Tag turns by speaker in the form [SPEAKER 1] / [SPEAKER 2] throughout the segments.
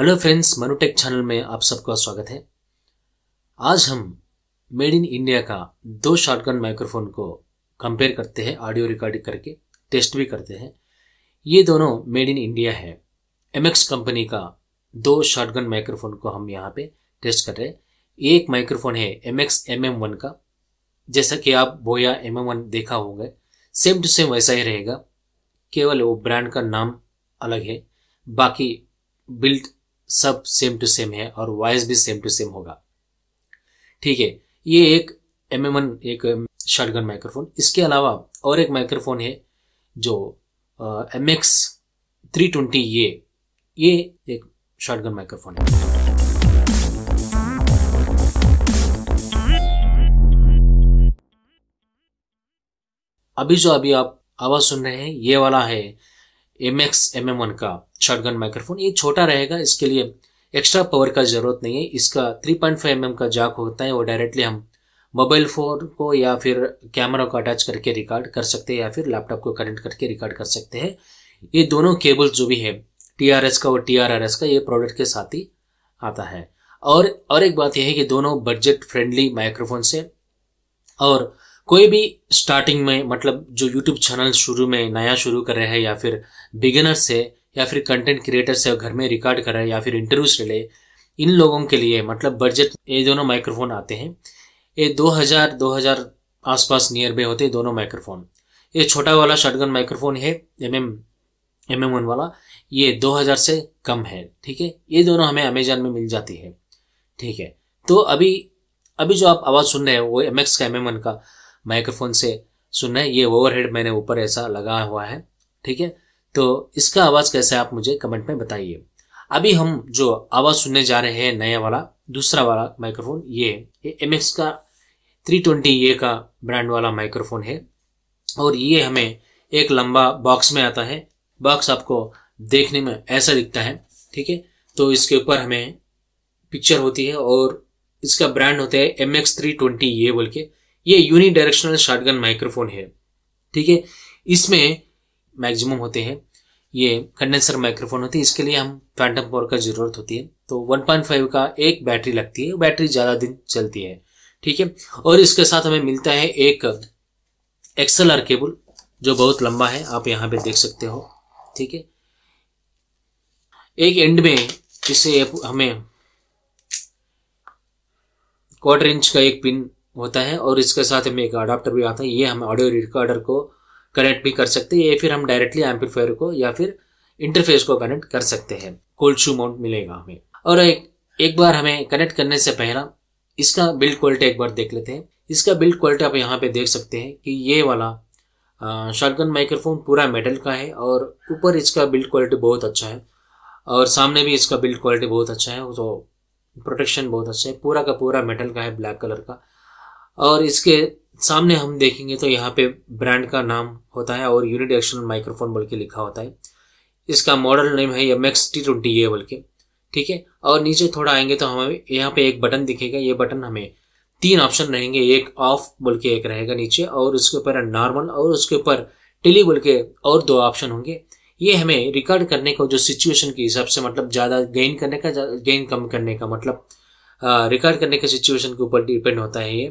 [SPEAKER 1] hello friends मनोटेक channel में आप सबका स्वागत है आज हम मेड इन इंडिया का दो शॉटगन माइक्रोफोन को कंपेयर करते हैं ऑडियो रिकॉर्डिंग करके टेस्ट भी करते हैं ये दोनों मेड इन इंडिया है एमएक्स कंपनी का दो शॉटगन माइक्रोफोन को हम यहाँ पे टेस्ट कर रहे हैं एक माइक्रोफोन है M X M M one का जैसा कि आप बोया एम एम वन देखा होंगे सेम टू सेम वैसा ही रहेगा केवल वो ब्रांड का नाम अलग है बाकी बिल्ट सब सेम टू सेम है और वॉइस भी सेम टू सेम होगा ठीक है ये एक एम एम एक शॉटगन um, माइक्रोफोन इसके अलावा और एक माइक्रोफोन है जो एम एक्स थ्री ट्वेंटी ये ये एक शॉटगन माइक्रोफोन है अभी जो अभी आप आवाज सुन रहे हैं ये वाला है M X M M one का शॉटगन माइक्रोफोन ये छोटा रहेगा इसके लिए एक्स्ट्रा पावर का ज़रूरत नहीं है इसका 3.5 पॉइंट mm का जाक होता है वो डायरेक्टली हम मोबाइल फ़ोन को या फिर कैमरा को अटैच करके रिकॉर्ड कर सकते हैं या फिर लैपटॉप को कनेक्ट करके रिकॉर्ड कर सकते हैं ये दोनों केबल्स जो भी है टी का और टी का ये प्रोडक्ट के साथ ही आता है और और एक बात यह है कि दोनों बजट फ्रेंडली माइक्रोफोन से और कोई भी स्टार्टिंग में मतलब जो यूट्यूब चैनल शुरू में नया शुरू कर रहे हैं या फिर बिगिनर्स है या फिर कंटेंट क्रिएटर से घर में रिकॉर्ड करें या फिर इंटरव्यूज ले इन लोगों के लिए मतलब बजट ये दोनों माइक्रोफोन आते हैं ये 2000 2000 आसपास नियर बाय होते हैं दोनों माइक्रोफोन ये छोटा वाला शटगन माइक्रोफोन है M M M M one वाला ये 2000 से कम है ठीक है ये दोनों हमें अमेजोन में मिल जाती है ठीक है तो अभी अभी जो आप आवाज़ सुन रहे हैं वो एम एक्स का एम एम वन का माइक्रोफोन से सुन रहे हैं ये ओवरहेड मैंने ऊपर ऐसा लगा हुआ है ठीक है तो इसका आवाज़ कैसा है आप मुझे कमेंट में बताइए अभी हम जो आवाज़ सुनने जा रहे हैं नया वाला दूसरा वाला माइक्रोफोन ये ये एम का थ्री ट्वेंटी ए का ब्रांड वाला माइक्रोफोन है और ये हमें एक लंबा बॉक्स में आता है बॉक्स आपको देखने में ऐसा दिखता है ठीक है तो इसके ऊपर हमें पिक्चर होती है और इसका ब्रांड होता है एम एक्स थ्री ट्वेंटी ये बोल के ये यूनिडायरेक्शनल शार्टगन माइक्रोफोन है ठीक है इसमें मैक्सिमम होते हैं ये कंडेंसर माइक्रोफोन होती है इसके लिए हम फैंटम पावर का ज़रूरत होती है तो 1.5 का एक बैटरी लगती है बैटरी ज़्यादा दिन चलती है ठीक है और इसके साथ हमें मिलता है एक एक्सएलआर केबल जो बहुत लंबा है आप यहाँ पे देख सकते हो ठीक है एक एंड में इसे हमें क्वार्टर इंच का एक पिन होता है और इसके साथ हमें एक अडाप्टर भी आता है ये हम ऑडियो रिकॉर्डर को कनेक्ट भी कर सकते हैं या फिर हम डायरेक्टली एम्पलीफायर को या फिर इंटरफेस को कनेक्ट कर सकते हैं कोल्ड शू माउंट मिलेगा हमें और एक, एक बार हमें कनेक्ट करने से पहला इसका बिल्ड क्वालिटी एक बार देख लेते हैं इसका बिल्ड क्वालिटी आप यहाँ पे देख सकते हैं कि ये वाला शॉटगन माइक्रोफोन पूरा मेटल का है और ऊपर इसका बिल्ड क्वालिटी बहुत अच्छा है और सामने भी इसका बिल्ड क्वालिटी बहुत अच्छा है तो प्रोटेक्शन बहुत अच्छा है पूरा का पूरा मेटल का है ब्लैक कलर का और इसके सामने हम देखेंगे तो यहाँ पे ब्रांड का नाम होता है और यूनिट एक्शनल माइक्रोफोन बोल के लिखा होता है इसका मॉडल नेम है M X T twenty A बोल के ठीक है और नीचे थोड़ा आएंगे तो हमें यहाँ पे एक बटन दिखेगा ये बटन हमें तीन ऑप्शन रहेंगे एक ऑफ बोल के एक रहेगा नीचे और उसके ऊपर नॉर्मल और उसके ऊपर टेली बोल के और दो ऑप्शन होंगे ये हमें रिकॉर्ड करने का जो सिचुएशन के हिसाब से मतलब ज़्यादा गेन करने का गेन कम करने का मतलब रिकॉर्ड करने के सिचुएशन के ऊपर डिपेंड होता है ये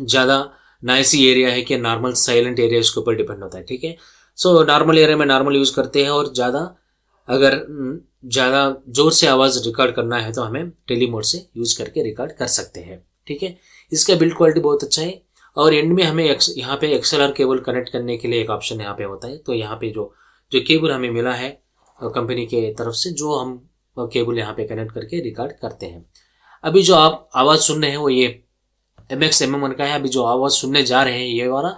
[SPEAKER 1] ज़्यादा नाइसी एरिया है कि नॉर्मल साइलेंट एरिया इसके ऊपर डिपेंड होता है ठीक है सो नॉर्मल एरिया में नॉर्मल यूज़ करते हैं और ज़्यादा अगर ज़्यादा जोर से आवाज़ रिकॉर्ड करना है तो हमें टेली मोड से यूज़ करके रिकॉर्ड कर सकते हैं ठीक है इसका बिल्ड क्वालिटी बहुत अच्छा है और एंड में हमें यहाँ पे आर केबल कनेक्ट करने के लिए एक ऑप्शन यहाँ पे होता है तो यहाँ पे जो जो केबल हमें मिला है कंपनी के तरफ से जो हम केबल यहाँ पे कनेक्ट करके रिकॉर्ड करते हैं अभी जो आप आवाज़ सुन रहे हैं वो ये एम एक्स एम एम का है अभी जो आवाज़ सुनने जा रहे हैं ये वाला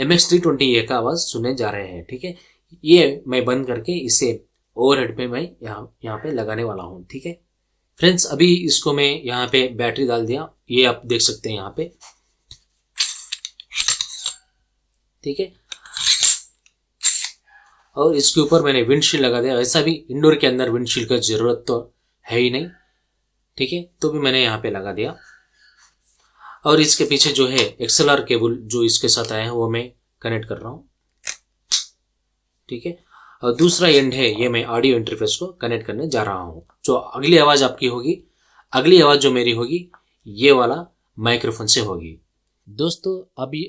[SPEAKER 1] M X three twenty A का आवाज़ सुनने जा रहे हैं ठीक है ये मैं बंद करके इसे ओवर हेड पे मैं यहाँ यहाँ पे लगाने वाला हूँ ठीक है फ्रेंड्स अभी इसको मैं यहाँ पे बैटरी डाल दिया ये आप देख सकते हैं यहाँ पे ठीक है और इसके ऊपर मैंने विंडशील्ड लगा दिया ऐसा भी इंडोर के अंदर विंडशील्ड का जरूरत तो है ही नहीं ठीक है तो भी मैंने यहाँ पे लगा दिया और इसके पीछे जो है एक्सएलआर केबल जो इसके साथ आया है वो मैं कनेक्ट कर रहा हूँ ठीक है और दूसरा एंड है ये मैं ऑडियो इंटरफेस को कनेक्ट करने जा रहा हूँ जो अगली आवाज़ आपकी होगी अगली आवाज़ जो मेरी होगी ये वाला माइक्रोफोन से होगी दोस्तों अभी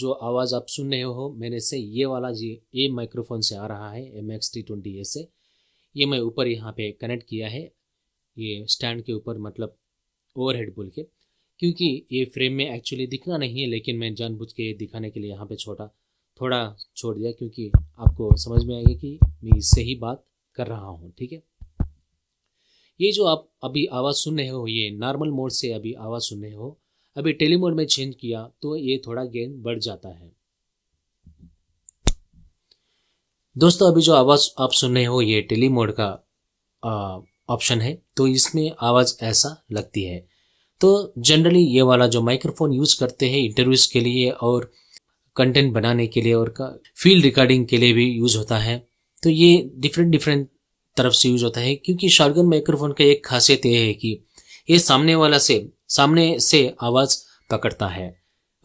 [SPEAKER 1] जो आवाज़ आप सुन रहे हो मैंने से ये वाला ये ए माइक्रोफोन से आ रहा है M X T twenty A से ये मैं ऊपर यहाँ पे कनेक्ट किया है ये स्टैंड के ऊपर मतलब ओवर हेड बोल के क्योंकि ये फ्रेम में एक्चुअली दिखना नहीं है लेकिन मैं जानबूझ के दिखाने के लिए यहाँ पे छोटा थोड़ा छोड़ दिया क्योंकि आपको समझ में आएगा कि मैं इससे ही बात कर रहा हूँ ठीक है ये जो आप अभी आवाज़ सुन रहे हो ये नॉर्मल मोड से अभी आवाज़ सुन रहे हो अभी टेली मोड में चेंज किया तो ये थोड़ा गेन बढ़ जाता है दोस्तों अभी जो आवाज़ आप सुन रहे हो ये टेली मोड का ऑप्शन है तो इसमें आवाज़ ऐसा लगती है तो जनरली ये वाला जो माइक्रोफोन यूज़ करते हैं इंटरव्यूज़ के लिए और कंटेंट बनाने के लिए और फील्ड रिकॉर्डिंग के लिए भी यूज़ होता है तो ये डिफरेंट डिफरेंट तरफ से यूज होता है क्योंकि शॉर्गन माइक्रोफोन का एक खासियत यह है कि ये सामने वाला से सामने से आवाज़ पकड़ता है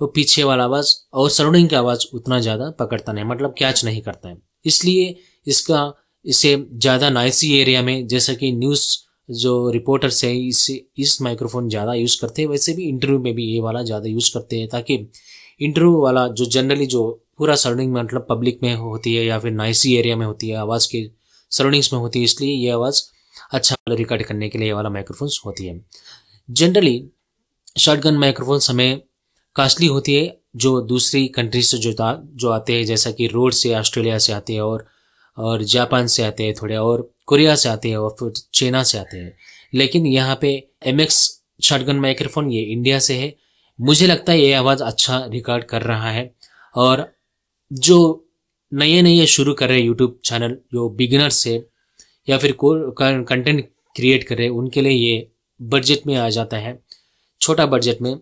[SPEAKER 1] वो तो पीछे वाला आवाज़ और सराउंडिंग का आवाज़ उतना ज़्यादा पकड़ता नहीं मतलब कैच नहीं करता है इसलिए इसका इसे ज़्यादा नाइसी एरिया में जैसा कि न्यूज़ जो रिपोर्टर्स हैं इस इस माइक्रोफोन ज़्यादा यूज़ करते हैं वैसे भी इंटरव्यू में भी ये वाला ज़्यादा यूज़ करते हैं ताकि इंटरव्यू वाला जो जनरली जो पूरा सराउंडिंग में मतलब पब्लिक में होती है या फिर नाइसी एरिया में होती है आवाज़ के सराउंडिंग्स में होती है इसलिए ये आवाज़ अच्छा रिकॉर्ड करने के लिए ये वाला माइक्रोफोन्स होती है जनरली शॉटगन माइक्रोफोन्स हमें कास्टली होती है जो दूसरी कंट्रीज से जो जो आते हैं जैसा कि रोड से ऑस्ट्रेलिया से आते हैं और और जापान से आते हैं थोड़े और कोरिया से आते हैं और फिर चाइना से आते हैं लेकिन यहाँ पे एम एक्स शॉटगन माइक्रोफोन ये इंडिया से है मुझे लगता है ये आवाज़ अच्छा रिकॉर्ड कर रहा है और जो नए नए शुरू कर रहे हैं यूट्यूब चैनल जो बिगिनर्स है या फिर को कंटेंट क्रिएट कर रहे हैं उनके लिए ये बजट में आ जाता है छोटा बजट में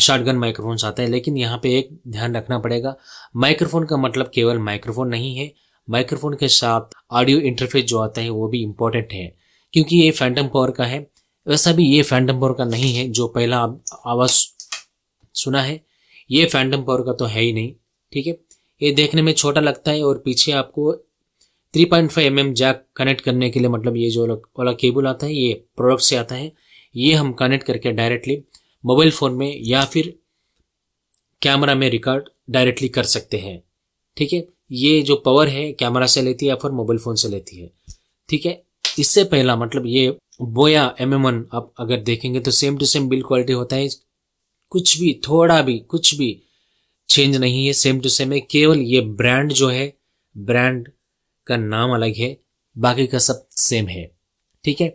[SPEAKER 1] शॉटगन माइक्रोफोन्स आता है लेकिन यहाँ पे एक ध्यान रखना पड़ेगा माइक्रोफोन का मतलब केवल माइक्रोफोन नहीं है माइक्रोफोन के साथ ऑडियो इंटरफेस जो आता है वो भी इम्पोर्टेंट है क्योंकि ये फैंटम पावर का है वैसा भी ये फैंटम पावर का नहीं है जो पहला आवाज़ सुना है ये फैंटम पावर का तो है ही नहीं ठीक है ये देखने में छोटा लगता है और पीछे आपको 3.5 पॉइंट mm जैक कनेक्ट करने के लिए मतलब ये जो वाला केबल आता है ये प्रोडक्ट से आता है ये हम कनेक्ट करके डायरेक्टली मोबाइल फ़ोन में या फिर कैमरा में रिकॉर्ड डायरेक्टली कर सकते हैं ठीक है ये जो पावर है कैमरा से लेती है या फिर मोबाइल फ़ोन से लेती है ठीक है इससे पहला मतलब ये बोया एम एम आप अगर देखेंगे तो same to same build quality होता है कुछ भी थोड़ा भी कुछ भी चेंज नहीं है सेम टू सेम है केवल ये ब्रांड जो है ब्रांड का नाम अलग है बाकी का सब सेम है ठीक है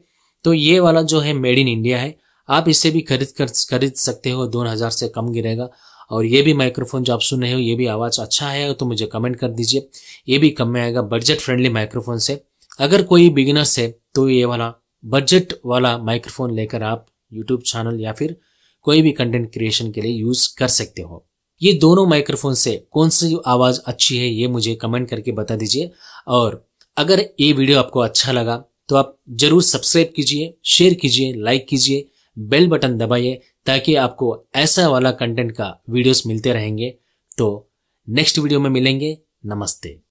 [SPEAKER 1] तो ये वाला जो है मेड इन इंडिया है आप इसे भी खरीद कर खरीद सकते हो हजार से कम गिरेगा और ये भी माइक्रोफोन जो आप सुन रहे हो ये भी आवाज़ अच्छा है तो मुझे कमेंट कर दीजिए ये भी कम में आएगा बजट फ्रेंडली माइक्रोफोन से अगर कोई बिगिनर्स है तो ये वाला बजट वाला माइक्रोफोन लेकर आप यूट्यूब चैनल या फिर कोई भी कंटेंट क्रिएशन के लिए यूज़ कर सकते हो ये दोनों माइक्रोफोन से कौन सी आवाज़ अच्छी है ये मुझे कमेंट करके बता दीजिए और अगर ये वीडियो आपको अच्छा लगा तो आप जरूर सब्सक्राइब कीजिए शेयर कीजिए लाइक कीजिए बेल बटन दबाइए ताकि आपको ऐसा वाला कंटेंट का वीडियोस मिलते रहेंगे तो नेक्स्ट वीडियो में मिलेंगे नमस्ते